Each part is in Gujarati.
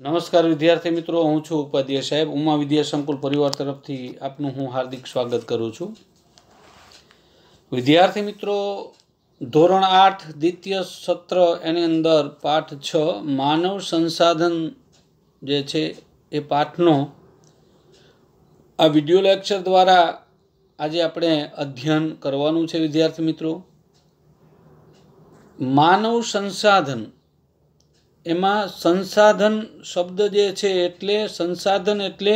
નમસ્કાર વિદ્યાર્થી મિત્રો હું છું ઉપાધ્યાય સાહેબ ઉમા વિદ્યા સંકુલ પરિવાર તરફથી આપનું હું હાર્દિક સ્વાગત કરું છું વિદ્યાર્થી મિત્રો ધોરણ આઠ દ્વિતીય સત્ર એની અંદર પાઠ છ માનવ સંસાધન જે છે એ પાઠનો આ વિડીયો લેક્ચર દ્વારા આજે આપણે અધ્યયન કરવાનું છે વિદ્યાર્થી મિત્રો માનવ સંસાધન એમાં સંસાધન શબ્દ જે છે એટલે સંસાધન એટલે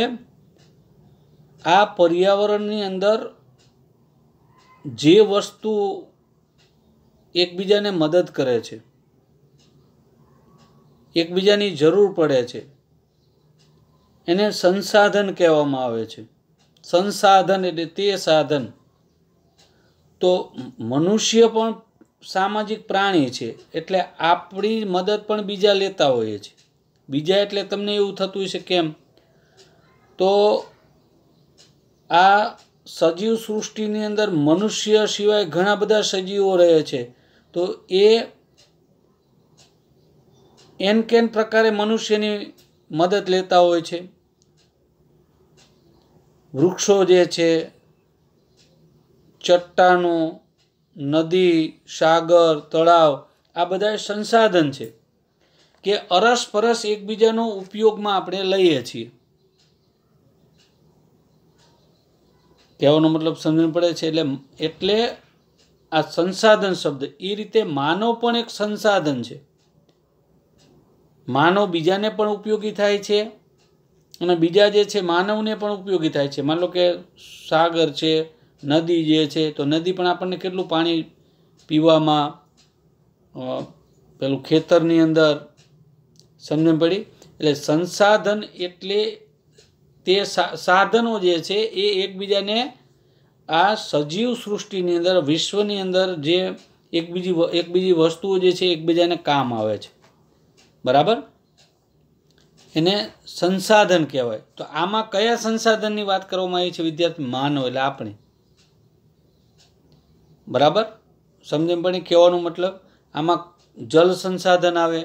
આ પર્યાવરણની અંદર જે વસ્તુ એકબીજાને મદદ કરે છે એકબીજાની જરૂર પડે છે એને સંસાધન કહેવામાં આવે છે સંસાધન એટલે તે સાધન તો મનુષ્ય પણ સામાજિક પ્રાણી છે એટલે આપણી મદદ પણ બીજા લેતા હોઈએ છીએ બીજા એટલે તમને એવું થતું હશે કેમ તો આ સજીવ સૃષ્ટિની અંદર મનુષ્ય સિવાય ઘણા બધા સજીવો રહે છે તો એ એન કેન પ્રકારે મનુષ્યની મદદ લેતા હોય છે વૃક્ષો જે છે ચટ્ટાનો નદી સાગર તળાવ આ બધા સંસાધન છે કે અરસપરસ એકબીજાનો ઉપયોગમાં આપણે લઈએ છીએ કહેવાનો મતલબ સમજણ પડે છે એટલે એટલે આ સંસાધન શબ્દ એ રીતે માનવ પણ એક સંસાધન છે માનવ બીજાને પણ ઉપયોગી થાય છે અને બીજા જે છે માનવને પણ ઉપયોગી થાય છે માન લો કે સાગર છે નદી જે છે તો નદી પણ આપણને કેટલું પાણી પીવામાં પેલું ખેતરની અંદર સમજણ પડી એટલે સંસાધન એટલે તે સાધનો જે છે એ એકબીજાને આ સજીવ સૃષ્ટિની અંદર વિશ્વની અંદર જે એકબીજી એકબીજી વસ્તુઓ જે છે એકબીજાને કામ આવે છે બરાબર એને સંસાધન કહેવાય તો આમાં કયા સંસાધનની વાત કરવામાં આવી છે વિદ્યાર્થી માનવ એટલે આપણે બરાબર સમજણ પણ કહેવાનો મતલબ આમાં જલ સંસાધન આવે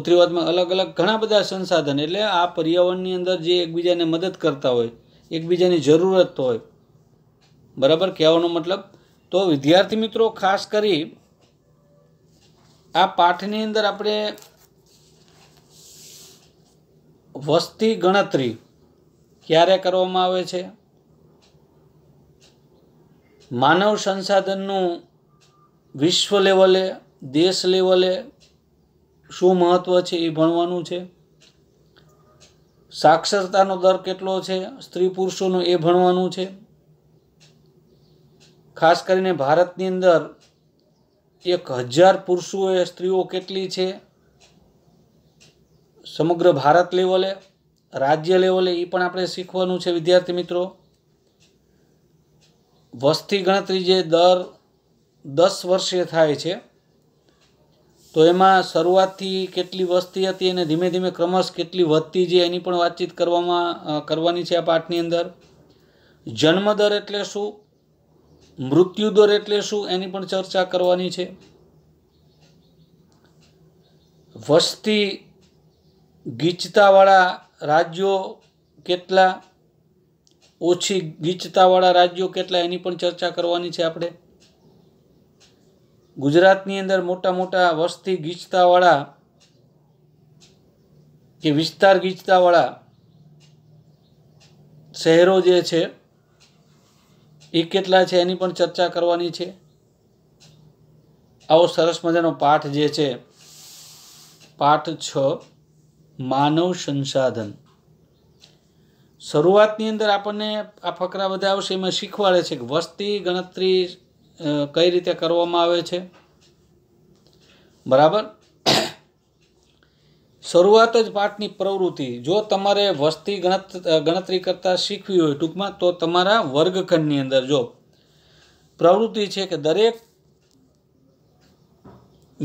ઉત્તરીવાદમાં અલગ અલગ ઘણા બધા સંસાધન એટલે આ પર્યાવરણની અંદર જે એકબીજાને મદદ કરતા હોય એકબીજાની જરૂરત હોય બરાબર કહેવાનો મતલબ તો વિદ્યાર્થી મિત્રો ખાસ કરી આ પાઠની અંદર આપણે વસ્તી ગણતરી ક્યારે કરવામાં આવે છે માનવ સંસાધનનું વિશ્વ લેવલે દેશ લેવલે શું મહત્ત્વ છે એ ભણવાનું છે સાક્ષરતાનો દર કેટલો છે સ્ત્રી પુરુષોનું એ ભણવાનું છે ખાસ કરીને ભારતની અંદર એક હજાર પુરુષોએ સ્ત્રીઓ કેટલી છે સમગ્ર ભારત લેવલે રાજ્ય લેવલે એ પણ આપણે શીખવાનું છે વિદ્યાર્થી મિત્રો વસ્તી ગણતરી જે દર દસ વર્ષે થાય છે તો એમાં શરૂઆતથી કેટલી વસ્તી હતી અને ધીમે ધીમે ક્રમશ કેટલી વધતી જે એની પણ વાતચીત કરવામાં કરવાની છે આ પાઠની અંદર જન્મદર એટલે શું મૃત્યુદર એટલે શું એની પણ ચર્ચા કરવાની છે વસ્તી ગીચતાવાળા રાજ્યો કેટલા ઓછી ગીચતાવાળા રાજ્યો કેટલા એની પણ ચર્ચા કરવાની છે આપણે ગુજરાતની અંદર મોટા મોટા વસ્તી ગીચતાવાળા કે વિસ્તાર ગીચતાવાળા શહેરો જે છે એ કેટલા છે એની પણ ચર્ચા કરવાની છે આવો સરસ મજાનો પાઠ જે છે પાઠ છ માનવ સંસાધન શરૂઆતની અંદર આપણને આ ફકરા બધા આવશે એમાં શીખવાડે છે કે વસ્તી ગણતરી કઈ રીતે કરવામાં આવે છે બરાબર શરૂઆત જ પાઠની પ્રવૃત્તિ જો તમારે વસ્તી ગણતરી કરતાં શીખવી હોય ટૂંકમાં તો તમારા વર્ગખંડની અંદર જો પ્રવૃત્તિ છે કે દરેક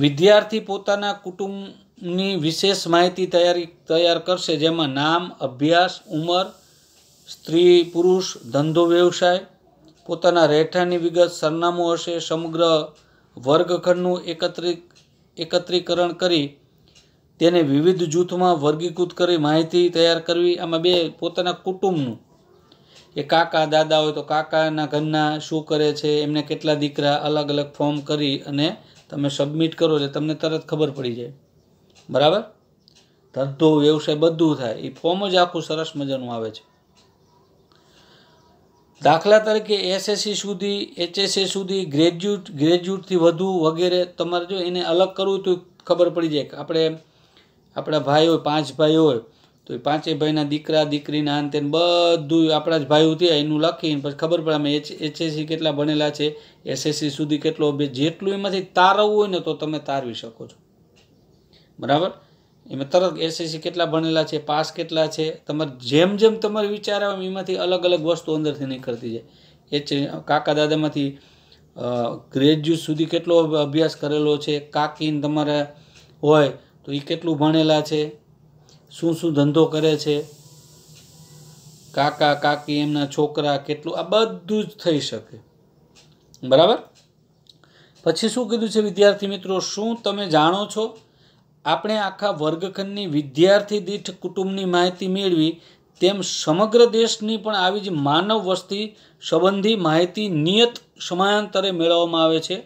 વિદ્યાર્થી પોતાના કુટુંબની વિશેષ માહિતી તૈયારી તૈયાર કરશે જેમાં નામ અભ્યાસ ઉંમર સ્ત્રી પુરુષ ધંધો વ્યવસાય પોતાના રહેઠાણની વિગત સરનામું હશે સમગ્ર વર્ગખંડનું એકત્રિત એકત્રીકરણ કરી તેને વિવિધ જૂથમાં વર્ગીકૃત કરી માહિતી તૈયાર કરવી આમાં બે પોતાના કુટુંબનું એ કાકા દાદા હોય તો કાકાના ઘરના શું કરે છે એમને કેટલા દીકરા અલગ અલગ ફોર્મ કરી અને તમે સબમિટ કરો એટલે તમને તરત ખબર પડી જાય બરાબર ધંધો વ્યવસાય બધું થાય એ ફોર્મ જ આખું સરસ મજાનું આવે છે દાખલા તરીકે એસએસસી સુધી એચએસસી સુધી ગ્રેજ્યુએટ ગ્રેજ્યુએટથી વધુ વગેરે તમારે જો એને અલગ કરવું તો ખબર પડી જાય કે આપણે આપણા ભાઈ હોય પાંચ ભાઈ હોય તો એ પાંચેય ભાઈના દીકરા દીકરીના અંતે બધું આપણા જ ભાઈઓ થયા એનું લખીને પછી ખબર પડે અમે એચ એચએસસી કેટલા ભણેલા છે એસએસસી સુધી કેટલો અભ્યાસ જેટલું એમાંથી તારવવું હોય ને તો તમે તારવી શકો છો બરાબર એમાં તરત એસએસસી કેટલા ભણેલા છે પાસ કેટલા છે તમારે જેમ જેમ તમારે વિચાર આવે એમાંથી અલગ અલગ વસ્તુ અંદરથી નીકળતી જાય એ કાકા દાદામાંથી ગ્રેજ્યુએટ સુધી કેટલો અભ્યાસ કરેલો છે કાકીને તમારે હોય તો એ કેટલું ભણેલા છે શું શું ધંધો કરે છે કાકા કાકી એમના છોકરા કેટલું આ બધું જ થઈ શકે બરાબર પછી શું કીધું છે વિદ્યાર્થી મિત્રો શું તમે જાણો છો આપણે આખા વર્ગખંડની વિદ્યાર્થી દીઠ કુટુંબની માહિતી મેળવી તેમ સમગ્ર દેશની પણ આવી જ માનવ વસ્તી સંબંધી માહિતી નિયત સમયાંતરે મેળવવામાં આવે છે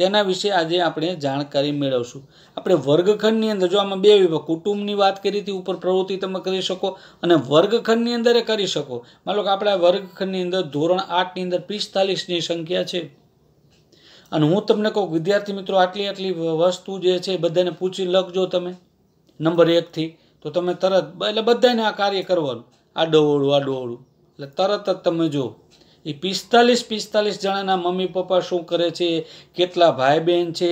તેના વિશે આજે આપણે જાણકારી મેળવશું આપણે વર્ગખંડની અંદર જો આમાં બે વિભાગ કુટુંબની વાત કરી હતી ઉપર પ્રવૃત્તિ તમે કરી શકો અને વર્ગખંડની અંદર કરી શકો માનો કે આપણા વર્ગખંડની અંદર ધોરણ આઠની અંદર પિસ્તાલીસની સંખ્યા છે અને હું તમને કહું વિદ્યાર્થી મિત્રો આટલી આટલી વસ્તુ જે છે બધાને પૂછી લખજો તમે નંબર એકથી તો તમે તરત એટલે બધાને આ કાર્ય કરવાનું આડોવળું આડોવળું એટલે તરત જ તમે જો એ પિસ્તાલીસ પિસ્તાલીસ જણાના મમ્મી પપ્પા શું કરે છે કેટલા ભાઈ બહેન છે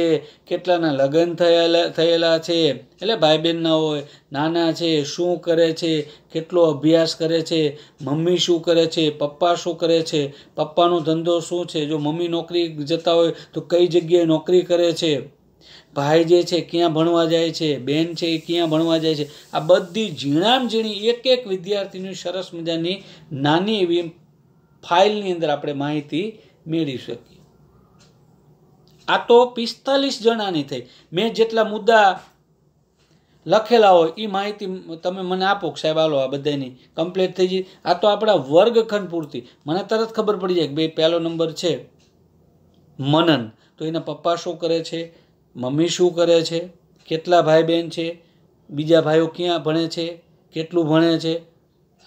કેટલાના લગ્ન થયેલા થયેલા છે એટલે ભાઈ બહેનના હોય નાના છે શું કરે છે કેટલો અભ્યાસ કરે છે મમ્મી શું કરે છે પપ્પા શું કરે છે પપ્પાનો ધંધો શું છે જો મમ્મી નોકરી જતા હોય તો કઈ જગ્યાએ નોકરી કરે છે ભાઈ જે છે ક્યાં ભણવા જાય છે બેન છે એ ક્યાં ભણવા જાય છે આ બધી ઝીણામ ઝીણી એક એક વિદ્યાર્થીની સરસ મજાની નાની એવી ફાઇલની અંદર આપણે માહિતી મેળવી શકીએ આ તો પિસ્તાલીસ જણાની થઈ મેં જેટલા મુદ્દા લખેલા હોય એ માહિતી તમે મને આપો સાહેબ આલો આ બધાની કમ્પ્લેટ થઈ જઈ આ તો આપણા વર્ગખંડ પૂરતી મને તરત ખબર પડી જાય કે ભાઈ પહેલો નંબર છે મનન તો એના પપ્પા શું કરે છે મમ્મી શું કરે છે કેટલા ભાઈ બહેન છે બીજા ભાઈઓ ક્યાં ભણે છે કેટલું ભણે છે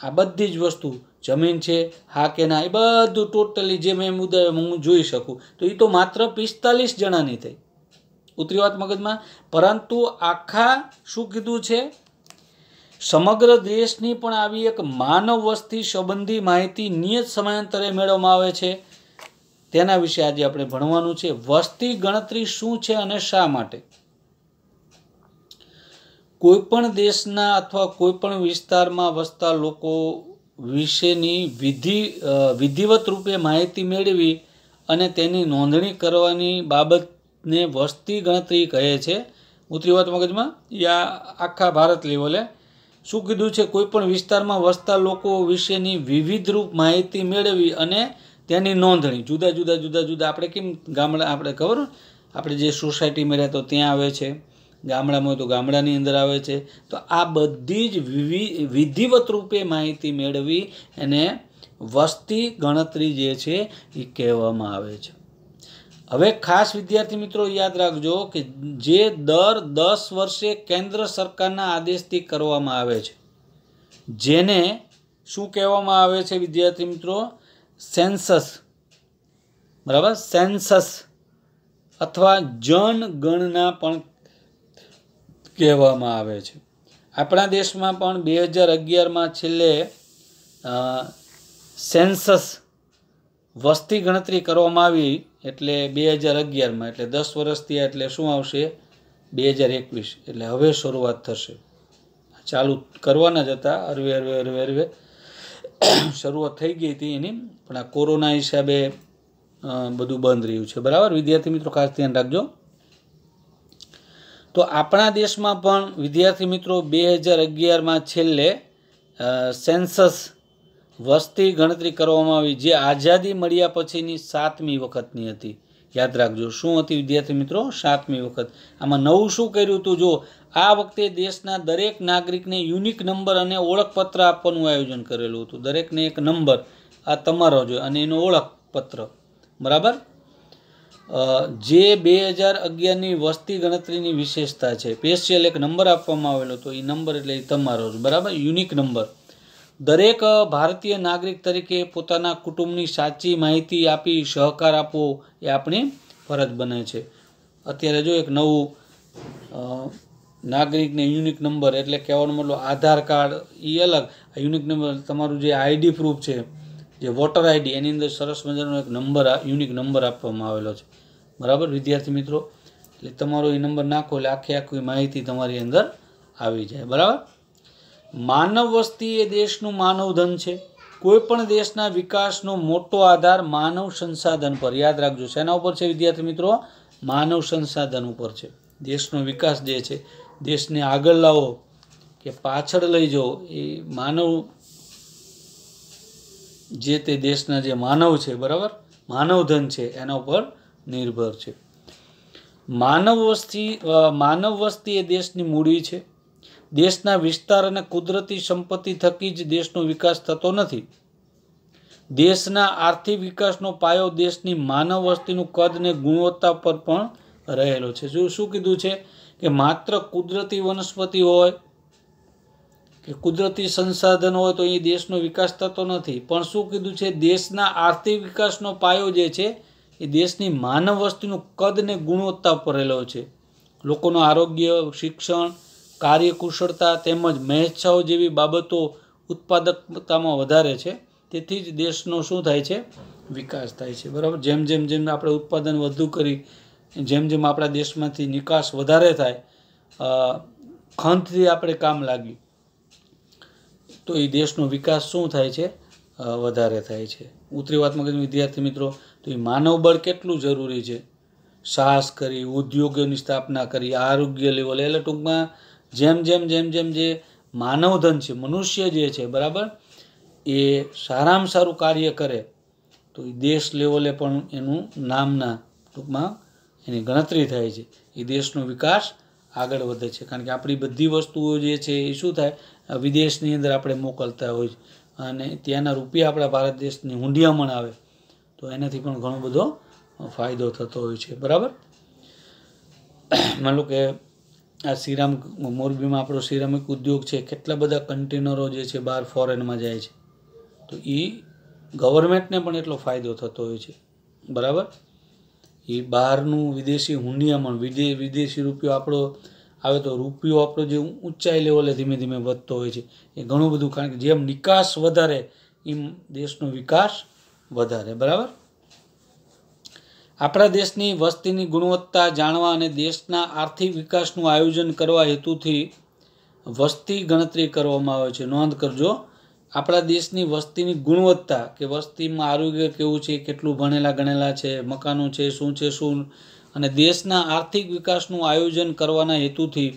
આ બધી જ વસ્તુ જમીન છે હા કે ના એ બધું ટોટલી જે મેં મુદ્દા હું જોઈ શકું તો એ તો માત્ર પિસ્તાલીસ જણાની થઈ ઉતરી વાત મગજમાં પરંતુ આખા શું કીધું છે સમગ્ર દેશની પણ આવી એક માનવ વસ્તી સંબંધી માહિતી નિયત સમયાંતરે મેળવવામાં આવે છે તેના વિશે આજે આપણે ભણવાનું છે વસ્તી ગણતરી શું છે અને શા માટે કોઈ પણ દેશના અથવા કોઈપણ વિસ્તારમાં વસતા લોકો વિશેની વિધિ વિધિવત રૂપે માહિતી મેળવી અને તેની નોંધણી કરવાની બાબતને વસ્તી ગણતરી કહે છે ઉતરી મગજમાં યા આખા ભારત લેવલે શું કીધું છે કોઈપણ વિસ્તારમાં વસતા લોકો વિશેની વિવિધ રૂપ માહિતી મેળવી અને તેની નોંધણી જુદા જુદા જુદા જુદા આપણે કેમ ગામડા આપણે ખબર આપણે જે સોસાયટીમાં રહેતો ત્યાં આવે છે ગામડામાં તો ગામડાની અંદર આવે છે તો આ બધી જ વિધિવત રૂપે માહિતી મેળવી એને વસ્તી ગણતરી જે છે એ કહેવામાં આવે છે હવે ખાસ વિદ્યાર્થી મિત્રો યાદ રાખજો કે જે દર દસ વર્ષે કેન્દ્ર સરકારના આદેશથી કરવામાં આવે છે જેને શું કહેવામાં આવે છે વિદ્યાર્થી મિત્રો સેન્સસ બરાબર સેન્સસ અથવા જનગણના પણ કહેવામાં આવે છે આપણા દેશમાં પણ બે હજાર અગિયારમાં છેલ્લે સેન્સસ વસ્તી ગણતરી કરવામાં આવી એટલે બે હજાર અગિયારમાં એટલે દસ વર્ષથી એટલે શું આવશે બે હજાર એકવીસ એટલે હવે શરૂઆત થશે ચાલુ કરવાના જ હતા અરવે અરવે અરવે અરવે શરૂઆત થઈ ગઈ હતી એની પણ આ કોરોના હિસાબે બધું બંધ રહ્યું છે બરાબર વિદ્યાર્થી મિત્રો ખાસ ધ્યાન રાખજો તો આપણા દેશમાં પણ વિદ્યાર્થી મિત્રો બે હજાર અગિયારમાં છેલ્લે સેન્સસ વસ્તી ગણતરી કરવામાં આવી જે આઝાદી મળ્યા પછીની સાતમી વખતની હતી યાદ રાખજો શું હતી વિદ્યાર્થી મિત્રો સાતમી વખત આમાં નવું શું કર્યું હતું જો આ વખતે દેશના દરેક નાગરિકને યુનિક નંબર અને ઓળખપત્ર આપવાનું આયોજન કરેલું હતું દરેકને એક નંબર આ તમારો જોઈએ અને એનો ઓળખપત્ર બરાબર જે બે હજાર અગિયારની વસ્તી ગણતરીની વિશેષતા છે સ્પેશિયલ એક નંબર આપવામાં આવેલો હતો એ નંબર એટલે એ તમારો જ બરાબર યુનિક નંબર દરેક ભારતીય નાગરિક તરીકે પોતાના કુટુંબની સાચી માહિતી આપી સહકાર આપવો એ આપણી ફરજ બને છે અત્યારે જો એક નવું નાગરિકને યુનિક નંબર એટલે કહેવાનો મતલબ આધાર કાર્ડ એ અલગ આ યુનિક નંબર તમારું જે આઈડી પ્રૂફ છે જે વોટર આઈડી એની અંદર સરસ મજાનો એક નંબર યુનિક નંબર આપવામાં આવેલો છે બરાબર વિદ્યાર્થી મિત્રો એટલે તમારો એ નંબર નાખો એટલે આખી આખી માહિતી તમારી અંદર આવી જાય બરાબર માનવ વસ્તી એ દેશનું માનવધન છે કોઈપણ દેશના વિકાસનો મોટો આધાર માનવ સંસાધન પર યાદ રાખજો શેના ઉપર છે વિદ્યાર્થી મિત્રો માનવ સંસાધન ઉપર છે દેશનો વિકાસ જે છે દેશને આગળ લાવો કે પાછળ લઈ જાઓ એ માનવ જે તે દેશના જે માનવ છે બરાબર માનવધન છે એના ઉપર નિર્ભર છે માનવ વસ્તી માનવ વસ્તી એ દેશની મૂડી છે દેશના વિસ્તાર અને કુદરતી સંપત્તિ થકી જ દેશનો વિકાસ થતો નથી દેશના આર્થિક વિકાસનો પાયો દેશની માનવ વસ્તીનું કદ અને ગુણવત્તા પર પણ રહેલો છે જો શું કીધું છે કે માત્ર કુદરતી વનસ્પતિ હોય કે કુદરતી સંસાધન હોય તો એ દેશનો વિકાસ થતો નથી પણ શું કીધું છે દેશના આર્થિક વિકાસનો પાયો જે છે એ દેશની માનવ વસ્તીનું કદ ને ગુણવત્તા ભરેલો છે લોકોનું આરોગ્ય શિક્ષણ કાર્યકુશળતા તેમજ મહેચ્છાઓ જેવી બાબતો ઉત્પાદકતામાં વધારે છે તેથી જ દેશનો શું થાય છે વિકાસ થાય છે બરાબર જેમ જેમ જેમ આપણે ઉત્પાદન વધુ કરી જેમ જેમ આપણા દેશમાંથી નિકાસ વધારે થાય ખંતથી આપણે કામ લાગ્યું તો એ દેશનો વિકાસ શું થાય છે વધારે થાય છે ઉતરી વાતમાં કીધું વિદ્યાર્થી મિત્રો તો એ માનવ બળ કેટલું જરૂરી છે સાહસ કરી ઉદ્યોગોની સ્થાપના કરી આરોગ્ય લેવલ એટલે ટૂંકમાં જેમ જેમ જેમ જેમ જે માનવધન છે મનુષ્ય જે છે બરાબર એ સારામાં સારું કાર્ય કરે તો એ દેશ લેવલે પણ એનું નામના ટૂંકમાં એની ગણતરી થાય છે એ દેશનો વિકાસ આગળ વધે છે કારણ કે આપણી બધી વસ્તુઓ જે છે એ શું થાય વિદેશની અંદર આપણે મોકલતા હોય છે અને ત્યાંના રૂપિયા આપણા ભારત દેશની હુંડિયામણ આવે તો એનાથી પણ ઘણો બધો ફાયદો થતો હોય છે બરાબર માનો કે આ સિરામ મોરબીમાં આપણો સિરામિક ઉદ્યોગ છે કેટલા બધા કન્ટેનરો જે છે બહાર ફોરેનમાં જાય છે તો એ ગવર્મેન્ટને પણ એટલો ફાયદો થતો હોય છે બરાબર એ બહારનું વિદેશી હુંડિયામણ વિદેશ વિદેશી રૂપિયો આપણો આવે તો રૂપિયો આપણો જે ઊંચાઈ લેવલે ધીમે ધીમે વધતો હોય છે એ ઘણું બધું કારણ કે જેમ નિકાસ વધારે એમ દેશનો વિકાસ વધારે બરાબર આપણા દેશની વસ્તીની ગુણવત્તા જાણવા અને દેશના આર્થિક વિકાસનું આયોજન કરવા હેતુથી વસ્તી ગણતરી કરવામાં આવે છે નોંધ કરજો આપણા દેશની વસ્તીની ગુણવત્તા કે વસ્તીમાં આરોગ્ય કેવું છે કેટલું ભણેલા ગણેલા છે મકાનો છે શું છે શું અને દેશના આર્થિક વિકાસનું આયોજન કરવાના હેતુથી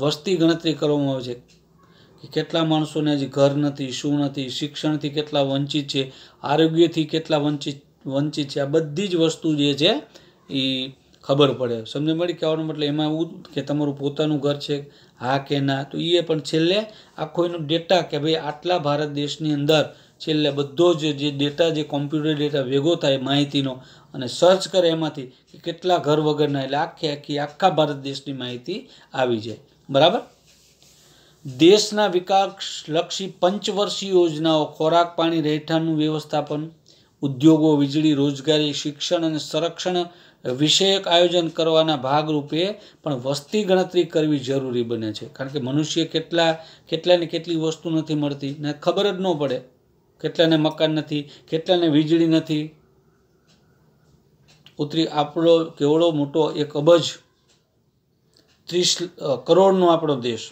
વસ્તી ગણતરી કરવામાં આવે છે કે કેટલા માણસોને આજે ઘર નથી શું નથી શિક્ષણથી કેટલા વંચિત છે આરોગ્યથી કેટલા વંચિત વંચિત છે આ બધી જ વસ્તુ જે છે એ ખબર પડે સમજ મળી કહેવાનો મતલબ એમાં એવું કે તમારું પોતાનું ઘર છે હા કે ના તો એ પણ છેલ્લે આખો એનો ડેટા કે ભાઈ આટલા ભારત દેશની અંદર છેલ્લે બધો જ જે ડેટા જે કોમ્પ્યુટર ડેટા ભેગો થાય માહિતીનો અને સર્ચ કરે એમાંથી કે કેટલા ઘર વગરના એટલે આખે આખી આખા ભારત દેશની માહિતી આવી જાય બરાબર દેશના વિકાસલક્ષી પંચવર્ષીય યોજનાઓ ખોરાક પાણી રહેઠાણનું વ્યવસ્થાપન ઉદ્યોગો વીજળી રોજગારી શિક્ષણ અને સંરક્ષણ વિષયક આયોજન કરવાના ભાગરૂપે પણ વસ્તી ગણતરી કરવી જરૂરી બને છે કારણ કે મનુષ્ય કેટલા કેટલાને કેટલી વસ્તુ નથી મળતી ને ખબર જ ન પડે કેટલાને મકાન નથી કેટલાને વીજળી નથી ઉતરી આપણો કેવડો મોટો એક અબજ ત્રીસ કરોડનો આપણો દેશ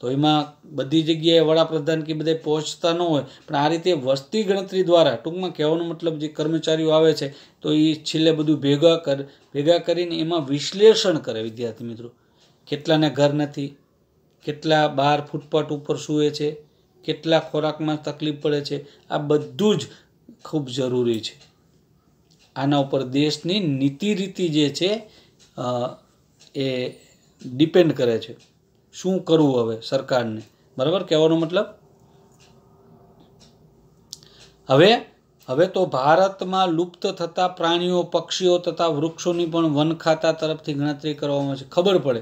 તો એમાં બધી જગ્યાએ વડાપ્રધાન કે બધા પહોંચતા ન હોય પણ આ રીતે વસ્તી ગણતરી દ્વારા ટૂંકમાં કહેવાનો મતલબ જે કર્મચારીઓ આવે છે તો એ છેલ્લે બધું ભેગા કર ભેગા કરીને એમાં વિશ્લેષણ કરે વિદ્યાર્થી મિત્રો કેટલાને ઘર નથી કેટલા બહાર ફૂટપાથ ઉપર સૂવે છે કેટલા ખોરાકમાં તકલીફ પડે છે આ બધું જ ખૂબ જરૂરી છે આના ઉપર દેશની નીતિ રીતિ જે છે એ ડિપેન્ડ કરે છે શું કરવું હવે સરકારને બરાબર કહેવાનો મતલબ હવે હવે તો ભારતમાં લુપ્ત થતા પ્રાણીઓ પક્ષીઓ તથા વૃક્ષોની પણ વન ખાતા તરફથી ગણતરી કરવામાં છે ખબર પડે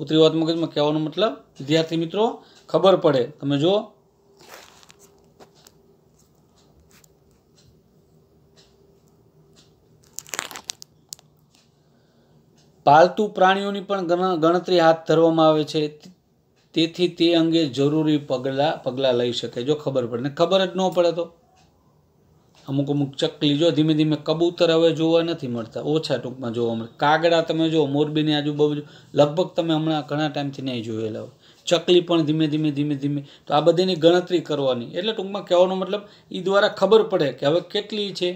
ઉત્તરી વાત મગજમાં કહેવાનો મતલબ વિદ્યાર્થી મિત્રો ખબર પડે તમે જો પાલતુ પ્રાણીઓની પણ ગણતરી હાથ ધરવામાં આવે છે તેથી તે અંગે જરૂરી પગલાં પગલાં લઈ શકે જો ખબર પડે ને ખબર જ ન પડે તો અમુક અમુક ચકલી જો ધીમે ધીમે કબૂતર હવે જોવા નથી મળતા ઓછા ટૂંકમાં જોવા મળે કાગડા તમે જો મોરબીની આજુબાજુ લગભગ તમે હમણાં ઘણા ટાઈમથી નહીં જોયેલા હોય ચકલી પણ ધીમે ધીમે ધીમે ધીમે તો આ બધીની ગણતરી કરવાની એટલે ટૂંકમાં કહેવાનો મતલબ એ દ્વારા ખબર પડે કે હવે કેટલી છે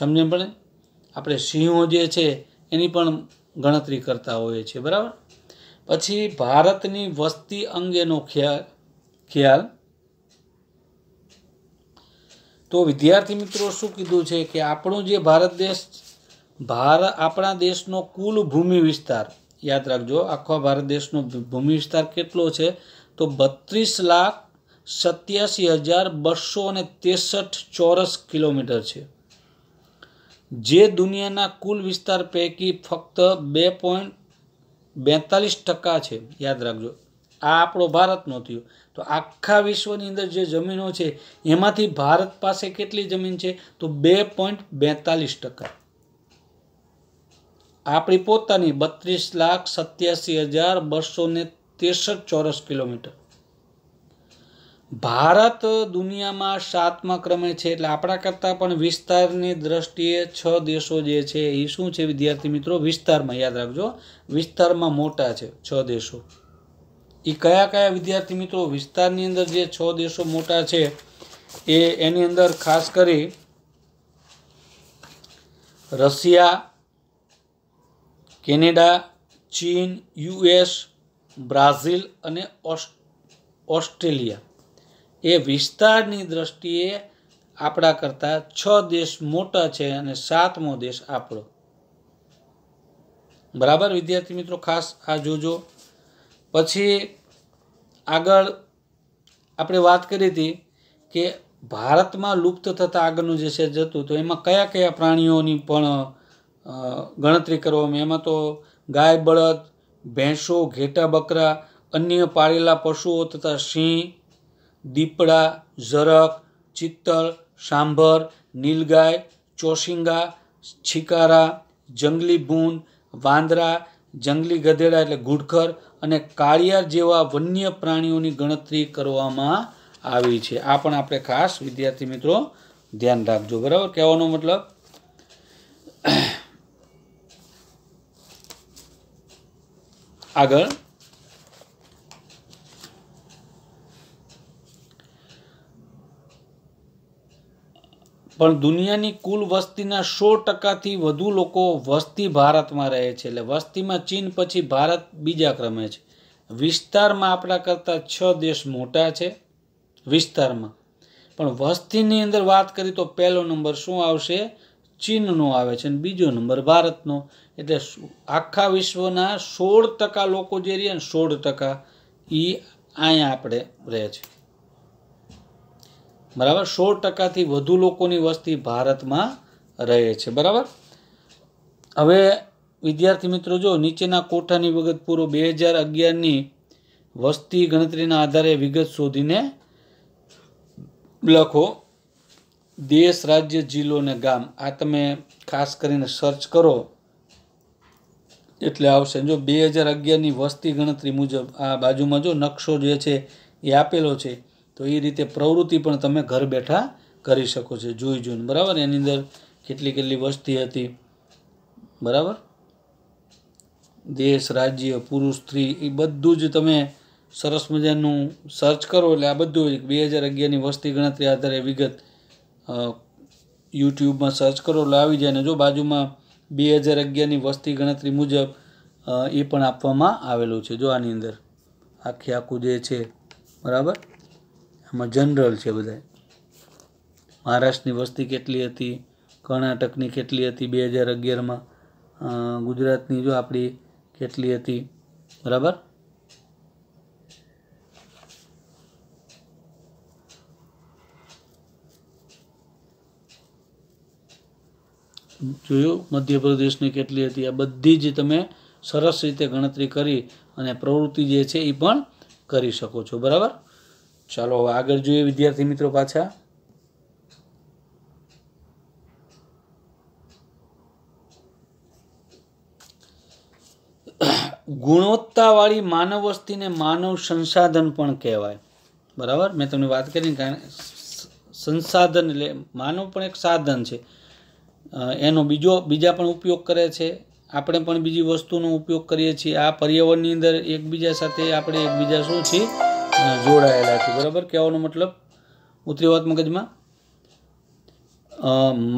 સમજે પડે આપણે સિંહો જે છે એની પણ ગણતરી કરતા હોઈએ છીએ બરાબર પછી ભારતની વસ્તી અંગેનો ખ્યાલ ખ્યાલ તો વિદ્યાર્થી મિત્રો શું કીધું છે કે આપણું જે ભારત દેશ ભારત આપણા દેશનો કુલ ભૂમિ વિસ્તાર યાદ રાખજો આખો ભારત દેશનો ભૂમિ વિસ્તાર કેટલો છે તો બત્રીસ લાખ સત્યાસી હજાર બસો અને તેસઠ ચોરસ કિલોમીટર છે જે દુનિયાના કુલ વિસ્તાર પૈકી ફક્ત બે પોઈન્ટ બેતાલીસ ટકા છે યાદ રાખજો આ આપણો ભારતનો થયો તો આખા વિશ્વની અંદર જે જમીનો છે એમાંથી ભારત પાસે કેટલી જમીન છે તો બે પોઈન્ટ બેતાલીસ ટકા આપણી પોતાની બત્રીસ લાખ સત્યાસી હજાર બસો ને ત્રેસઠ ચોરસ કિલોમીટર ભારત દુનિયામાં સાતમા ક્રમે છે એટલે આપણા કરતાં પણ વિસ્તારની દ્રષ્ટિએ છ દેશો જે છે એ શું છે વિદ્યાર્થી મિત્રો વિસ્તારમાં યાદ રાખજો વિસ્તારમાં મોટા છે છ દેશો એ કયા કયા વિદ્યાર્થી મિત્રો વિસ્તારની અંદર જે છ દેશો મોટા છે એ એની અંદર ખાસ કરી રશિયા કેનેડા ચીન યુએસ બ્રાઝિલ અને ઓસ્ટ્રેલિયા એ વિસ્તારની દૃષ્ટિએ આપણા કરતાં છ દેશ મોટા છે અને સાતમો દેશ આપણો બરાબર વિદ્યાર્થી મિત્રો ખાસ આ જોજો પછી આગળ આપણે વાત કરી હતી કે ભારતમાં લુપ્ત થતાં આગળનું જે છે જતું તો એમાં કયા કયા પ્રાણીઓની પણ ગણતરી કરવામાં એમાં તો ગાય બળદ ભેંસો ઘેટા બકરા અન્ય પાળેલા પશુઓ તથા સિંહ દીપડા ઝરક ચિત્તળ સાંભર નીલગાય ચોશીંગા છિકારા જંગલી ભૂંડ વાંદરા જંગલી ગધેડા એટલે ઘુડખર અને કાળિયાર જેવા વન્ય પ્રાણીઓની ગણતરી કરવામાં આવી છે આ પણ આપણે ખાસ વિદ્યાર્થી મિત્રો ધ્યાન રાખજો બરાબર કહેવાનો મતલબ આગળ પણ દુનિયાની કુલ વસ્તીના સો ટકાથી વધુ લોકો વસ્તી ભારતમાં રહે છે એટલે વસ્તીમાં ચીન પછી ભારત બીજા ક્રમે છે વિસ્તારમાં આપણા કરતાં છ દેશ મોટા છે વિસ્તારમાં પણ વસ્તીની અંદર વાત કરી તો પહેલો નંબર શું આવશે ચીનનો આવે છે અને બીજો નંબર ભારતનો એટલે આખા વિશ્વના સોળ ટકા લોકો જે રહે ને સોળ ટકા એ અહીંયા આપણે રહે છે બરાબર સોળ ટકાથી વધુ લોકોની વસ્તી ભારતમાં રહે છે બરાબર હવે વિદ્યાર્થી મિત્રો જો નીચેના કોઠાની વિગત પૂરો બે હજાર અગિયારની વસ્તી ગણતરીના આધારે વિગત શોધીને લખો દેશ રાજ્ય જિલ્લો અને ગામ આ તમે ખાસ કરીને સર્ચ કરો એટલે આવશે જો બે હજાર અગિયારની વસ્તી ગણતરી મુજબ આ બાજુમાં જો નકશો જે છે એ આપેલો છે તો એ રીતે પ્રવૃત્તિ પણ તમે ઘર બેઠા કરી શકો છો જોઈ જોઈને બરાબર એની અંદર કેટલી કેટલી વસ્તી હતી બરાબર દેશ રાજ્ય પુરુષ સ્ત્રી એ બધું જ તમે સરસ મજાનું સર્ચ કરો એટલે આ બધું બે હજાર અગિયારની વસ્તી ગણતરી આધારે વિગત યુટ્યુબમાં સર્ચ કરો એટલે આવી જાય ને જો બાજુમાં બે હજાર અગિયારની વસ્તી ગણતરી મુજબ એ પણ આપવામાં આવેલું છે જો આની અંદર આખી આખું જે છે બરાબર એમાં જનરલ છે બધા મહારાષ્ટ્રની વસ્તી કેટલી હતી કર્ણાટકની કેટલી હતી બે હજાર અગિયારમાં ગુજરાતની જો આપણી કેટલી હતી બરાબર જોયું મધ્યપ્રદેશની કેટલી હતી આ બધી જ તમે સરસ રીતે ગણતરી કરી અને પ્રવૃત્તિ જે છે એ પણ કરી શકો છો બરાબર ચાલો હવે આગળ જોઈએ વિદ્યાર્થી મિત્રો પાછા ગુણવત્તાવાળી માનવ વસ્તીને માનવ સંસાધન પણ કહેવાય બરાબર મેં તમને વાત કરીને કારણ સંસાધન એટલે માનવ પણ એક સાધન છે એનો બીજો બીજા પણ ઉપયોગ કરે છે આપણે પણ બીજી વસ્તુનો ઉપયોગ કરીએ છીએ આ પર્યાવરણની અંદર એકબીજા સાથે આપણે એકબીજા શું છીએ જોડાયેલા છે બરાબર કહેવાનો મતલબ ઉતરી વાત મગજમાં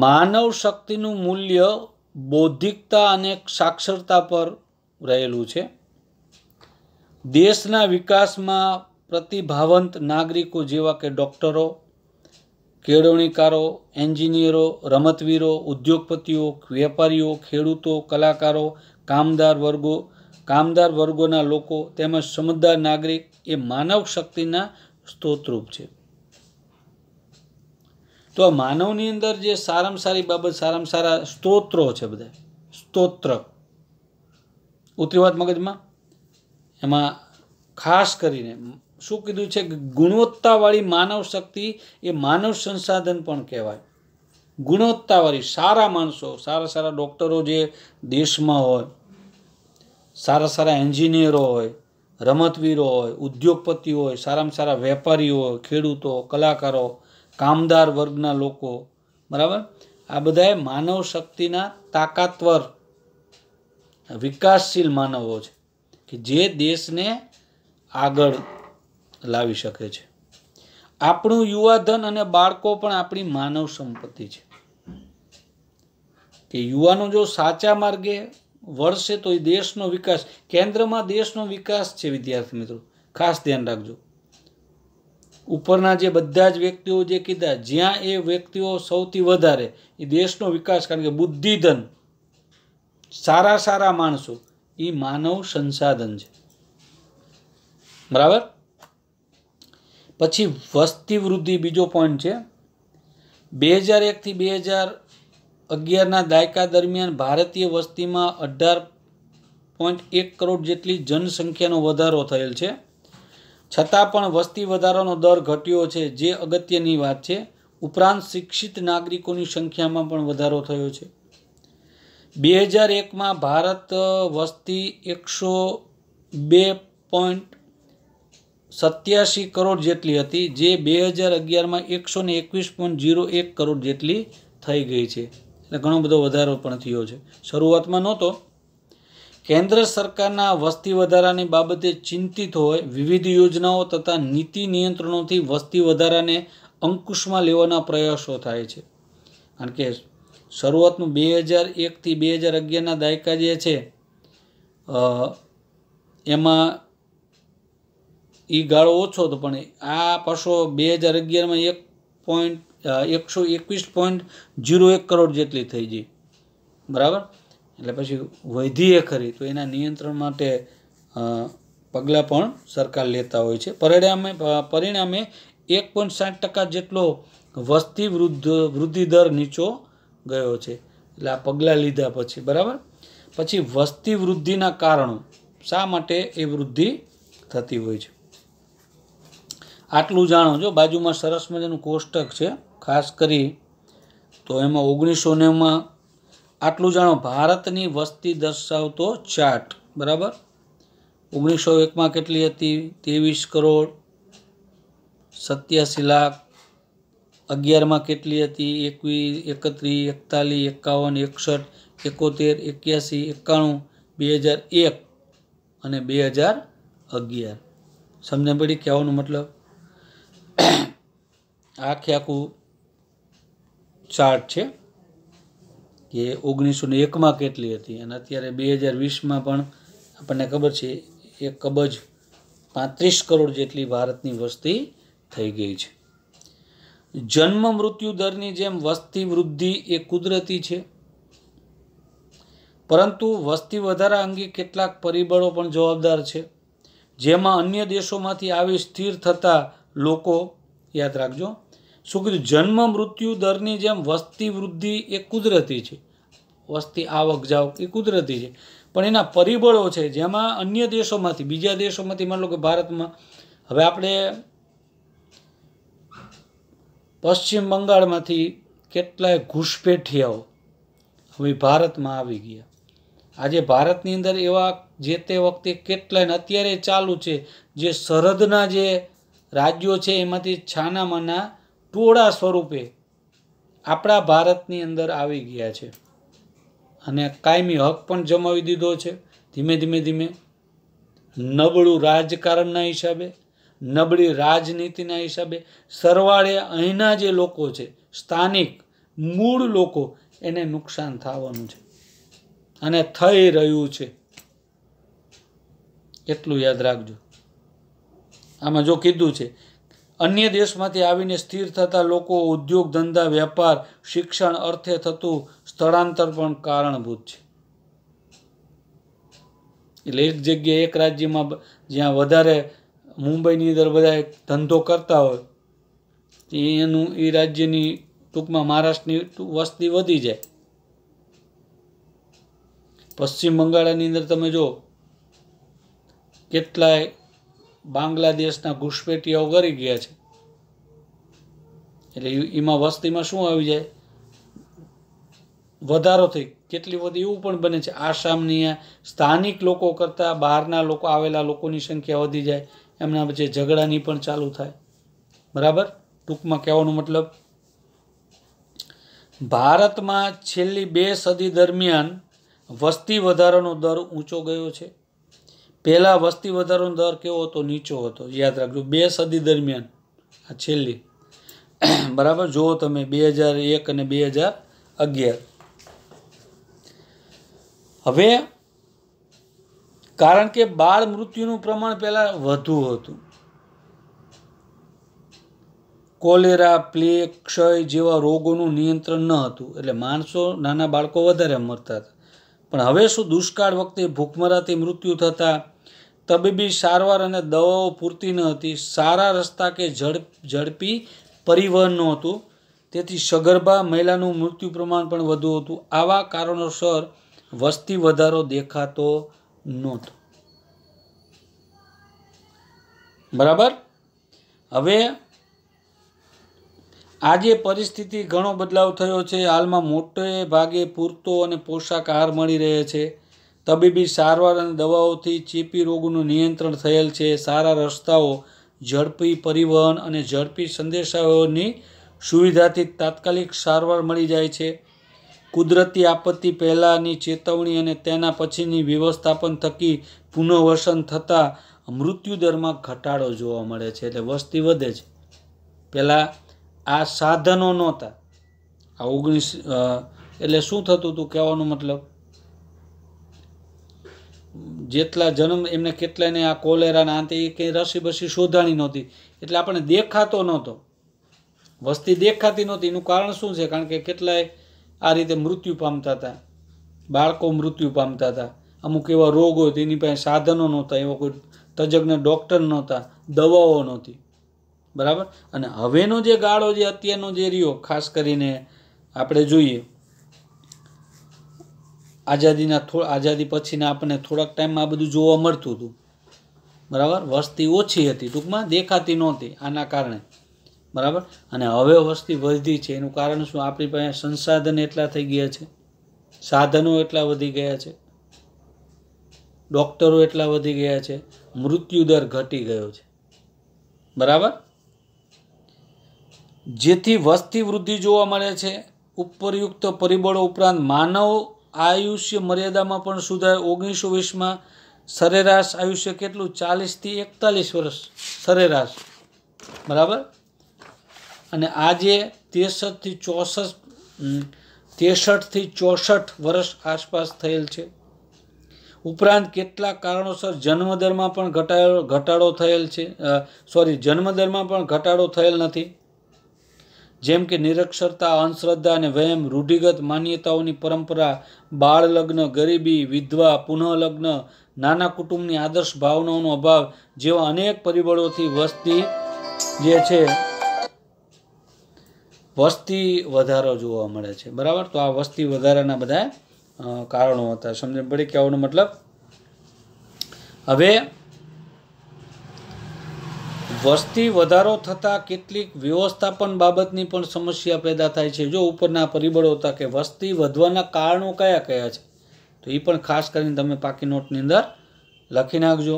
માનવ શક્તિનું મૂલ્ય બૌદ્ધિકતા અને સાક્ષરતા પર રહેલું છે દેશના વિકાસમાં પ્રતિભાવંત નાગરિકો જેવા કે ડૉક્ટરો કેળવણીકારો એન્જિનિયરો રમતવીરો ઉદ્યોગપતિઓ વેપારીઓ ખેડૂતો કલાકારો કામદાર વર્ગો કામદાર વર્ગોના લોકો તેમજ સમજદાર નાગરિક એ માનવ શક્તિના સ્તોત્રરૂપ છે તો આ માનવની અંદર જે સારામાં સારી બાબત સારામાં સારા સ્તોત્રો છે બધા સ્તોત્ર ઉતરી વાત મગજમાં એમાં ખાસ કરીને શું કીધું છે કે ગુણવત્તાવાળી માનવ શક્તિ એ માનવ સંસાધન પણ કહેવાય ગુણવત્તાવાળી સારા માણસો સારા સારા ડૉક્ટરો જે દેશમાં હોય સારા સારા એન્જિનિયરો હોય રમતવીરો હોય ઉદ્યોગપતિ હોય સારામાં સારા વેપારીઓ હોય ખેડૂતો કલાકારો કામદાર વર્ગના લોકો બરાબર આ બધાએ માનવ શક્તિના તાકાતવર વિકાસશીલ માનવો છે કે જે દેશને આગળ લાવી શકે છે આપણું યુવાધન અને બાળકો પણ આપણી માનવ સંપત્તિ છે કે યુવાનો જો સાચા માર્ગે વળશે તો એ દેશનો વિકાસ કેન્દ્રમાં દેશનો વિકાસ છે વિદ્યાર્થી મિત્રો ખાસ ધ્યાન રાખજો ઉપરના જે બધા જ વ્યક્તિઓ જે કીધા જ્યાં એ વ્યક્તિઓ સૌથી વધારે એ દેશનો વિકાસ કારણ કે બુદ્ધિધન સારા સારા માણસો એ માનવ સંસાધન છે બરાબર પછી વસ્તી વૃદ્ધિ બીજો પોઈન્ટ છે બે હજાર એકથી બે હજાર અગિયારના દાયકા દરમિયાન ભારતીય વસ્તીમાં અઢાર પોઈન્ટ એક કરોડ જેટલી જનસંખ્યાનો વધારો થયેલ છે છતાં પણ વસ્તી વધારાનો દર ઘટ્યો છે જે અગત્યની વાત છે ઉપરાંત શિક્ષિત નાગરિકોની સંખ્યામાં પણ વધારો થયો છે બે હજાર એકમાં ભારત વસ્તી એકસો બે પોઈન્ટ સત્યાસી કરોડ જેટલી હતી જે બે હજાર અગિયારમાં એકસો ને એકવીસ પોઈન્ટ ઝીરો એક કરોડ જેટલી થઈ ગઈ છે એટલે ઘણો બધો વધારો પણ થયો છે શરૂઆતમાં નહોતો કેન્દ્ર સરકારના વસ્તી વધારાની બાબતે ચિંતિત હોય વિવિધ યોજનાઓ તથા નીતિ નિયંત્રણોથી વસ્તી વધારાને અંકુશમાં લેવાના પ્રયાસો થાય છે કારણ કે શરૂઆતનું બે હજાર એકથી બે હજાર અગિયારના દાયકા જે છે એમાં એ ગાળો ઓછો હતો પણ આ પાછો બે હજાર અગિયારમાં એક પોઈન્ટ એકસો એકવીસ પોઈન્ટ જીરો એક કરોડ જેટલી થઈ ગઈ બરાબર એટલે પછી વૈધીએ ખરી તો એના નિયંત્રણ માટે પગલાં પણ સરકાર લેતા હોય છે પરિણામે પરિણામે એક પોઈન્ટ સાત ટકા જેટલો વસ્તી વૃદ્ધ વૃદ્ધિ દર નીચો ગયો છે એટલે આ પગલાં લીધા પછી બરાબર પછી વસ્તી વૃદ્ધિના કારણો શા માટે એ વૃદ્ધિ થતી હોય છે આટલું જાણો જો બાજુમાં સરસ મજાનું કોષ્ટક છે ખાસ કરી તો એમાં ઓગણીસો નેમાં આટલું જાણો ભારતની વસ્તી દર્શાવતો ચાર્ટ બરાબર ઓગણીસો એકમાં કેટલી હતી ત્રેવીસ કરોડ સત્યાસી લાખ અગિયારમાં કેટલી હતી એકવીસ એકત્રીસ એકતાલીસ એકાવન એકસઠ એકોતેર એક્યાસી એકાણું બે હજાર એક અને બે હજાર અગિયાર સમજણ પડી કહેવાનો મતલબ આખે આખું ચાર્ટ છે કે ઓગણીસો ને એકમાં કેટલી હતી અને અત્યારે બે હજાર વીસમાં પણ આપણને ખબર છે એક અબજ પાંત્રીસ કરોડ જેટલી ભારતની વસ્તી થઈ ગઈ છે જન્મ મૃત્યુ દરની જેમ વસ્તી વૃદ્ધિ એ કુદરતી છે પરંતુ વસ્તી વધારા અંગે કેટલાક પરિબળો પણ જવાબદાર છે જેમાં અન્ય દેશોમાંથી આવી સ્થિર થતા લોકો યાદ રાખજો શું કીધું જન્મ મૃત્યુ દરની જેમ વસ્તી વૃદ્ધિ એ કુદરતી છે વસ્તી આવક જાવ એ કુદરતી છે પણ એના પરિબળો છે જેમાં અન્ય દેશોમાંથી બીજા દેશોમાંથી માની લો કે ભારતમાં હવે આપણે પશ્ચિમ બંગાળમાંથી કેટલાય ઘૂસપેઠિયાઓ હવે ભારતમાં આવી ગયા આજે ભારતની અંદર એવા જે તે વખતે કેટલાય અત્યારે ચાલુ છે જે સરહદના જે રાજ્યો છે એમાંથી છાનામાના ટોળા સ્વરૂપે આપણા ભારતની અંદર આવી ગયા છે અને કાયમી હક પણ જમાવી દીધો છે ધીમે ધીમે ધીમે નબળું રાજકારણના હિસાબે નબળી રાજનીતિના હિસાબે સરવાળે અહીંના જે લોકો છે સ્થાનિક મૂળ લોકો એને નુકસાન થવાનું છે અને થઈ રહ્યું છે એટલું યાદ રાખજો આમાં જો કીધું છે અન્ય દેશમાંથી આવીને સ્થિર થતા લોકો ઉદ્યોગ ધંધા વેપાર શિક્ષણ અર્થે થતું સ્થળાંતર પણ કારણભૂત છે એટલે એક જગ્યાએ એક રાજ્યમાં જ્યાં વધારે મુંબઈની અંદર બધા ધંધો કરતા હોય એનું એ રાજ્યની ટૂંકમાં મહારાષ્ટ્રની વસ્તી વધી જાય પશ્ચિમ બંગાળની અંદર તમે જો કેટલાય બાંગ્લાદેશના ઘૂસપેટીયાઓ કરી ગયા છે એટલે એમાં વસ્તીમાં શું આવી જાય વધારો થઈ કેટલી વધી એવું પણ બને છે આસામની સ્થાનિક લોકો કરતાં બહારના લોકો આવેલા લોકોની સંખ્યા વધી જાય એમના વચ્ચે ઝઘડાની પણ ચાલુ થાય બરાબર ટૂંકમાં કહેવાનો મતલબ ભારતમાં છેલ્લી બે સદી દરમિયાન વસ્તી વધારાનો દર ઊંચો ગયો છે પહેલાં વસ્તી વધારોનો દર કેવો હતો નીચો હતો યાદ રાખજો બે સદી દરમિયાન આ છેલ્લી બરાબર જુઓ તમે બે હજાર એક અને બે હજાર અગિયાર હવે કારણ કે બાળ મૃત્યુનું પ્રમાણ પહેલાં વધુ હતું કોલેરા પ્લેગ ક્ષય જેવા રોગોનું નિયંત્રણ ન હતું એટલે માણસો નાના બાળકો વધારે મરતા હતા પણ હવે શું દુષ્કાળ વખતે ભૂખમરાથી મૃત્યુ થતાં તબીબી સારવાર અને દવાઓ પૂરતી ન હતી સારા રસ્તા કે ઝડપ ઝડપી પરિવહન નહોતું તેથી સગર્ભા મહિલાનું મૃત્યુ પ્રમાણ પણ વધુ હતું આવા કારણોસર વસ્તી વધારો દેખાતો નહોતો બરાબર હવે આજે પરિસ્થિતિ ઘણો બદલાવ થયો છે હાલમાં મોટે ભાગે પૂરતો અને પોષાક આહાર મળી રહે છે તબીબી સારવાર અને દવાઓથી ચેપી રોગોનું નિયંત્રણ થયેલ છે સારા રસ્તાઓ ઝડપી પરિવહન અને ઝડપી સંદેશાઓની સુવિધાથી તાત્કાલિક સારવાર મળી જાય છે કુદરતી આપત્તિ પહેલાંની ચેતવણી અને તેના પછીની વ્યવસ્થાપન થકી પુનઃવસન થતાં મૃત્યુદરમાં ઘટાડો જોવા મળે છે એટલે વસ્તી વધે છે પહેલાં આ સાધનો નહોતા આ ઓગણીસ એટલે શું થતું હતું કહેવાનો મતલબ જેટલા જન્મ એમને કેટલાને આ કોલેરાના અંતે એ કંઈ રસી બસી શોધાણી નહોતી એટલે આપણને દેખાતો નહોતો વસ્તી દેખાતી નહોતી એનું કારણ શું છે કારણ કે કેટલાય આ રીતે મૃત્યુ પામતા હતા બાળકો મૃત્યુ પામતા હતા અમુક એવા રોગો તેની પાસે સાધનો નહોતા એવા કોઈ તજજ્ઞ ડૉક્ટર નહોતા દવાઓ નહોતી બરાબર અને હવેનો જે ગાળો જે અત્યારનો જે રહ્યો ખાસ કરીને આપણે જોઈએ આઝાદીના થોડા આઝાદી પછીના આપણને થોડાક ટાઈમમાં આ બધું જોવા મળતું હતું બરાબર વસ્તી ઓછી હતી ટૂંકમાં દેખાતી નહોતી આના કારણે બરાબર અને હવે વસ્તી વધી છે એનું કારણ શું આપણી પાસે સંસાધન એટલા થઈ ગયા છે સાધનો એટલા વધી ગયા છે ડૉક્ટરો એટલા વધી ગયા છે મૃત્યુદર ઘટી ગયો છે બરાબર જેથી વસ્તી વૃદ્ધિ જોવા મળે છે ઉપરયુક્ત પરિબળો ઉપરાંત માનવ આયુષ્ય મર્યાદામાં પણ સુધાર ઓગણીસો વીસમાં સરેરાશ આયુષ્ય કેટલું ચાલીસથી એકતાલીસ વર્ષ સરેરાશ બરાબર અને આજે તેસઠથી ચોસઠ તેસઠથી ચોસઠ વર્ષ આસપાસ થયેલ છે ઉપરાંત કેટલાક કારણોસર જન્મદરમાં પણ ઘટાડો ઘટાડો થયેલ છે સોરી જન્મદરમાં પણ ઘટાડો થયેલ નથી જેમ કે નિરક્ષરતા અંધશ્રદ્ધા અને વહેમ રૂઢિગત માન્યતાઓની પરંપરા બાળ લગ્ન ગરીબી વિધવા પુનઃલગ્ન નાના કુટુંબની આદર્શ ભાવનાઓનો અભાવ જેવા અનેક પરિબળોથી વસ્તી જે છે વસ્તી વધારો જોવા મળે છે બરાબર તો આ વસ્તી વધારાના બધા કારણો હતા સમજણ પડી કે મતલબ હવે વસ્તી વધારો થતાં કેટલીક વ્યવસ્થાપન બાબતની પણ સમસ્યા પેદા થાય છે જો ઉપરના પરિબળો હતા કે વસ્તી વધવાના કારણો કયા કયા છે તો એ પણ ખાસ કરીને તમે પાકી નોટની અંદર લખી નાખજો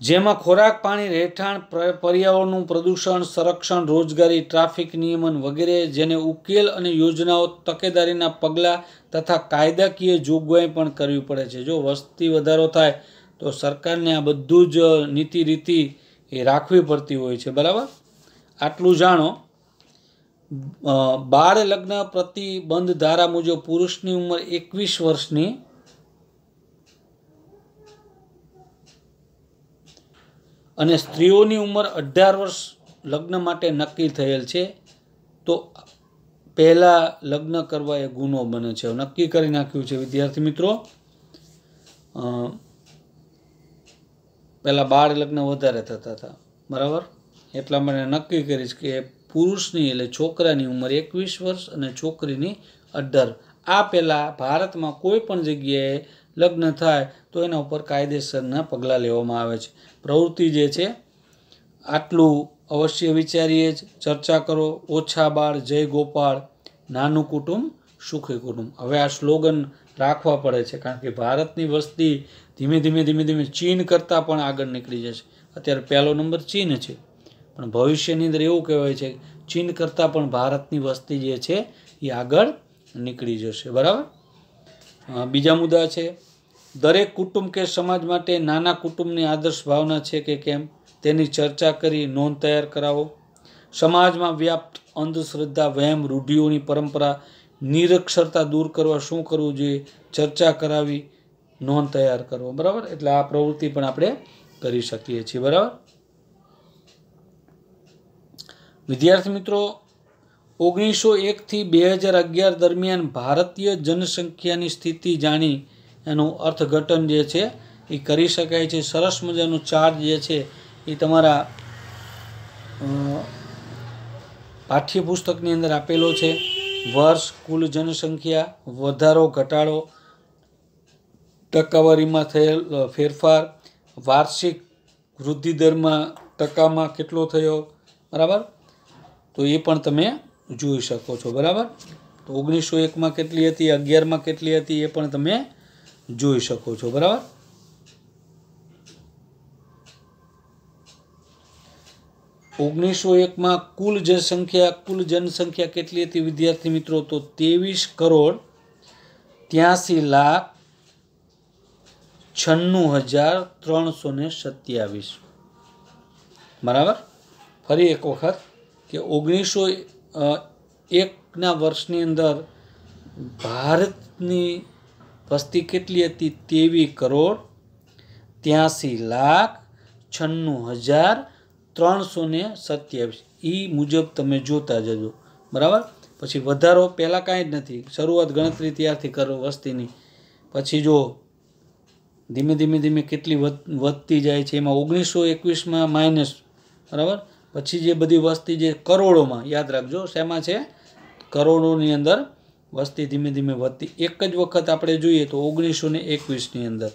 જેમાં ખોરાક પાણી રહેઠાણ પર્યાવરણનું પ્રદૂષણ સંરક્ષણ રોજગારી ટ્રાફિક નિયમન વગેરે જેને ઉકેલ અને યોજનાઓ તકેદારીના પગલાં તથા કાયદાકીય જોગવાઈ પણ કરવી પડે છે જો વસ્તી વધારો થાય તો સરકારને આ બધું જ નીતિ રીતિ એ રાખવી પડતી હોય છે બરાબર આટલું જાણો બાળ લગ્ન પ્રતિબંધ ધારા મુજબ પુરુષની ઉંમર એકવીસ વર્ષની અને સ્ત્રીઓની ઉંમર અઢાર વર્ષ લગ્ન માટે નક્કી થયેલ છે તો પહેલાં લગ્ન કરવા એ ગુનો બને છે નક્કી કરી નાખ્યું છે વિદ્યાર્થી મિત્રો પહેલાં બાળ લગ્ન વધારે થતા હતા બરાબર એટલા માટે નક્કી કરીશ કે પુરુષની એટલે છોકરાની ઉંમર એકવીસ વર્ષ અને છોકરીની અઢાર આ પહેલાં ભારતમાં કોઈ પણ જગ્યાએ લગ્ન થાય તો એના ઉપર કાયદેસરના પગલાં લેવામાં આવે છે પ્રવૃત્તિ જે છે આટલું અવશ્ય વિચારીએ જ ચર્ચા કરો ઓછા બાળ જય ગોપાળ નાનું કુટુંબ સુખી કુટુંબ હવે આ સ્લોગન રાખવા પડે છે કારણ કે ભારતની વસ્તી ધીમે ધીમે ધીમે ધીમે ચીન કરતાં પણ આગળ નીકળી જશે અત્યારે પહેલો નંબર ચીન છે પણ ભવિષ્યની અંદર એવું કહેવાય છે ચીન કરતાં પણ ભારતની વસ્તી જે છે એ આગળ નીકળી જશે બરાબર બીજા મુદ્દા છે દરેક કુટુંબ કે સમાજ માટે નાના કુટુંબની આદર્શ ભાવના છે કે કેમ તેની ચર્ચા કરી નોંધ તૈયાર કરાવો સમાજમાં વ્યાપ્ત અંધશ્રદ્ધા વહેમ રૂઢિઓની પરંપરા નિરક્ષરતા દૂર કરવા શું કરવું જોઈએ ચર્ચા કરાવી નોંધ તૈયાર કરવો બરાબર એટલે આ પ્રવૃત્તિ પણ આપણે કરી શકીએ છીએ બરાબર વિદ્યાર્થી મિત્રો ઓગણીસો એકથી બે હજાર અગિયાર દરમિયાન ભારતીય જનસંખ્યાની સ્થિતિ જાણી એનું અર્થઘટન જે છે એ કરી શકાય છે સરસ મજાનું ચાર્જ જે છે એ તમારા પાઠ્યપુસ્તકની અંદર આપેલો છે વર્ષ કુલ જનસંખ્યા વધારો ઘટાડો ટકાવારીમાં થયેલ ફેરફાર વાર્ષિક વૃદ્ધિ દરમાં ટકામાં કેટલો થયો બરાબર તો એ પણ તમે જોઈ શકો છો બરાબર તો ઓગણીસો એકમાં કેટલી હતી અગિયારમાં કેટલી હતી એ પણ તમે જોઈ શકો છો બરાબર ઓગણીસો એકમાં કુલ જનસંખ્યા કુલ જનસંખ્યા કેટલી હતી વિદ્યાર્થી મિત્રો તો ત્રેવીસ કરોડ ત્યાસી લાખ છન્નું હજાર ત્રણસો ને સત્યાવીસ બરાબર ફરી એક વખત કે ઓગણીસો એકના વર્ષની અંદર ભારતની વસ્તી કેટલી હતી તેવી કરોડ ત્યાંસી લાખ છન્નું હજાર ત્રણસો ને સત્યાવીસ એ મુજબ તમે જોતા જજો બરાબર પછી વધારો પહેલાં કાંઈ જ નથી શરૂઆત ગણતરી ત્યારથી કરો વસ્તીની પછી જો ધીમે ધીમે ધીમે કેટલી વધતી જાય છે એમાં ઓગણીસો એકવીસમાં માઇનસ બરાબર પછી જે બધી વસ્તી જે કરોડોમાં યાદ રાખજો શેમાં છે કરોડોની અંદર વસ્તી ધીમે ધીમે વધતી એક જ વખત આપણે જોઈએ તો ઓગણીસો ને એકવીસની અંદર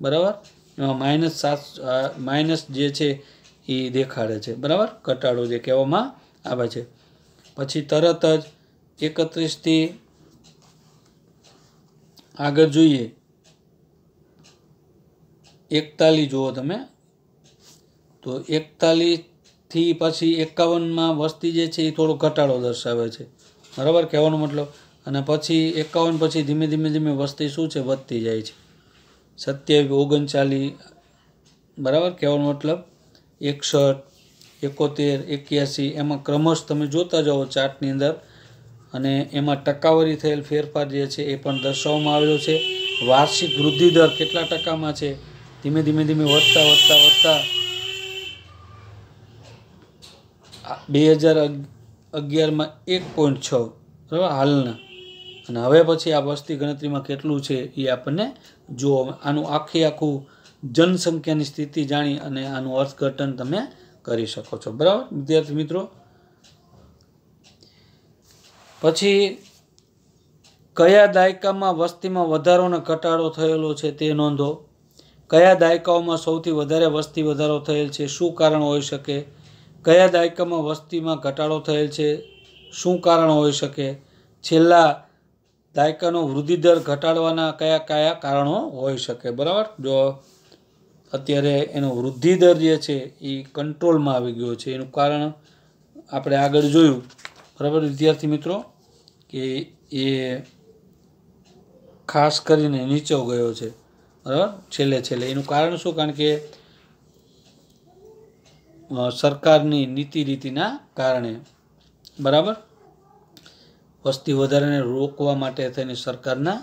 બરાબર એમાં માઇનસ સાત માઇનસ જે છે એ દેખાડે છે બરાબર ઘટાડો જે કહેવામાં આવે છે પછી તરત જ એકત્રીસથી આગળ જોઈએ એકતાલીસ જુઓ તમે તો એકતાલીસથી પછી એકાવનમાં વસ્તી જે છે એ થોડો ઘટાડો દર્શાવે છે બરાબર કહેવાનો મતલબ અને પછી એકાવન પછી ધીમે ધીમે ધીમે વસ્તી શું છે વધતી જાય છે સત્યાવીસ ઓગણચાલીસ બરાબર કહેવાનો મતલબ એકસઠ એકોતેર એક્યાસી એમાં ક્રમશ તમે જોતા જાઓ ચાર્ટની અંદર અને એમાં ટકાવારી થયેલ ફેરફાર જે છે એ પણ દર્શાવવામાં આવેલો છે વાર્ષિક વૃદ્ધિ દર કેટલા ટકામાં છે ધીમે ધીમે ધીમે વધતા વધતા વધતા બે હજાર અગિયારમાં એક પોઈન્ટ છ બરાબર હાલના અને હવે પછી આ વસ્તી ગણતરીમાં કેટલું છે એ આપણને જુઓ આનું આખી આખું જનસંખ્યાની સ્થિતિ જાણી અને આનું અર્થઘટન તમે કરી શકો છો બરાબર વિદ્યાર્થી મિત્રો પછી કયા દાયકામાં વસ્તીમાં વધારોને ઘટાડો થયેલો છે તે નોંધો કયા દાયકાઓમાં સૌથી વધારે વસ્તી વધારો થયેલ છે શું કારણ હોઈ શકે કયા દાયકામાં વસ્તીમાં ઘટાડો થયેલ છે શું કારણ હોઈ શકે છેલ્લા દાયકાનો વૃદ્ધિદર ઘટાડવાના કયા કયા કારણો હોઈ શકે બરાબર જો અત્યારે એનો વૃદ્ધિદર જે છે એ કંટ્રોલમાં આવી ગયો છે એનું કારણ આપણે આગળ જોયું બરાબર વિદ્યાર્થી મિત્રો કે એ ખાસ કરીને નીચો ગયો છે બરાબર છેલ્લે છેલ્લે એનું કારણ શું કારણ કે સરકારની નીતિ રીતિના કારણે બરાબર વસ્તી વધારાને રોકવા માટે થઈને સરકારના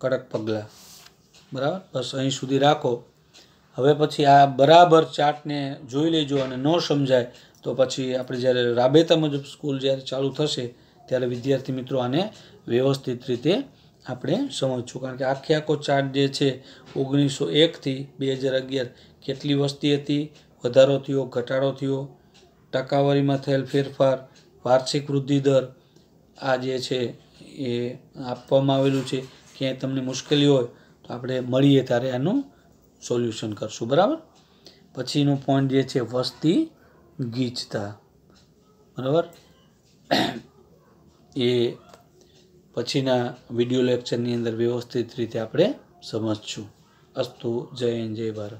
કડક પગલાં બરાબર બસ અહીં સુધી રાખો હવે પછી આ બરાબર ચાર્ટને જોઈ લેજો અને ન સમજાય તો પછી આપણે જ્યારે રાબેતા મુજબ સ્કૂલ જ્યારે ચાલુ થશે ત્યારે વિદ્યાર્થી મિત્રો આને વ્યવસ્થિત રીતે આપણે સમજશું કારણ કે આખે આખો ચાર્ટ જે છે ઓગણીસો એકથી બે હજાર અગિયાર કેટલી વસ્તી હતી વધારો થયો ઘટાડો થયો ટકાવારીમાં થયેલ ફેરફાર વાર્ષિક વૃદ્ધિ દર આ જે છે એ આપવામાં આવેલું છે ક્યાંય તમને મુશ્કેલી હોય તો આપણે મળીએ ત્યારે આનું સોલ્યુશન કરશું બરાબર પછીનો પોઈન્ટ જે છે વસ્તી ગીચતા બરાબર એ પછીના વિડીયો લેક્ચરની અંદર વ્યવસ્થિત રીતે આપણે સમજશું અસ્તુ જય હિન્દ જય ભારત